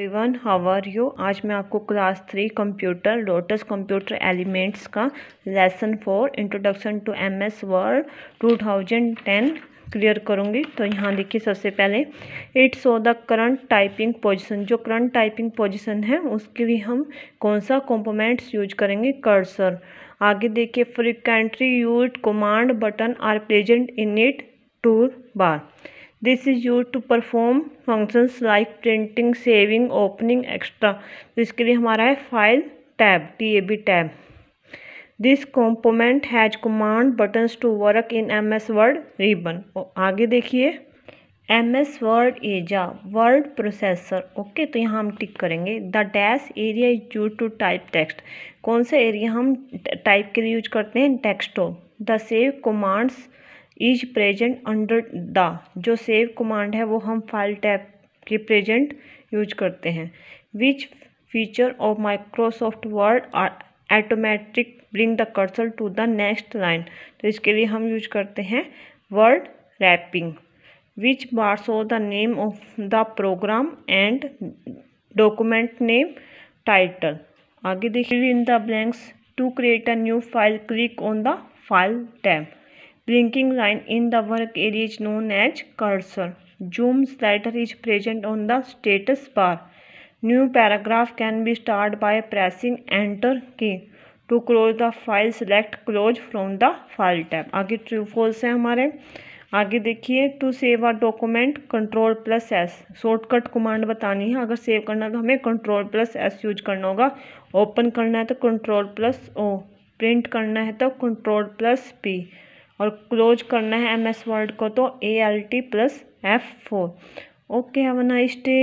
Everyone how are you आज मैं आपको class three computer lotus computer elements का lesson four introduction to M S Word two thousand ten clear करूँगी तो यहाँ देखिए सबसे पहले it so the current typing position जो करंट टाइपिंग पोजीशन है उसके लिए हम कौन सा कॉम्पोमेंट्स यूज करेंगे कर्सर आगे देखिए frequently use command button are present in it toolbar this is use to perform functions like printing saving opening extra तो इसके लिए हमारा है file tab T A B tab this component has command buttons to work in M S Word ribbon आगे देखिए M S Word as a word processor okay तो यहाँ हम टिक करेंगे the dash area is use to type text कौन सा area हम type के लिए यूज करते हैं टेक्स्ट हो the save commands is present under the जो सेव कमांड है वो हम फाइल टैप के प्रेजेंट यूज करते हैं which feature of Microsoft Word are automatic bring the cursor to the next line तो इसके लिए हम यूज करते हैं word wrapping which bar so the name of the program and document name title आगे देखिए in the blanks to create a new file click on the file tab blinking line in the work area is known as cursor. Zoom slider is present on the status bar. New paragraph can be started by pressing enter key. To close the file select close from the file tab आगे true false है हमारे आगे देखिए to save are document control plus S shortcut command बतानी है अगर save करना है तो हमें कंट्रोल प्लस एस यूज करना होगा ओपन करना है तो कंट्रोल प्लस ओ प्रिंट करना है तो कंट्रोल प्लस पी और क्लोज करना है एम एस वर्ड को तो A L T plus F four okay have a nice day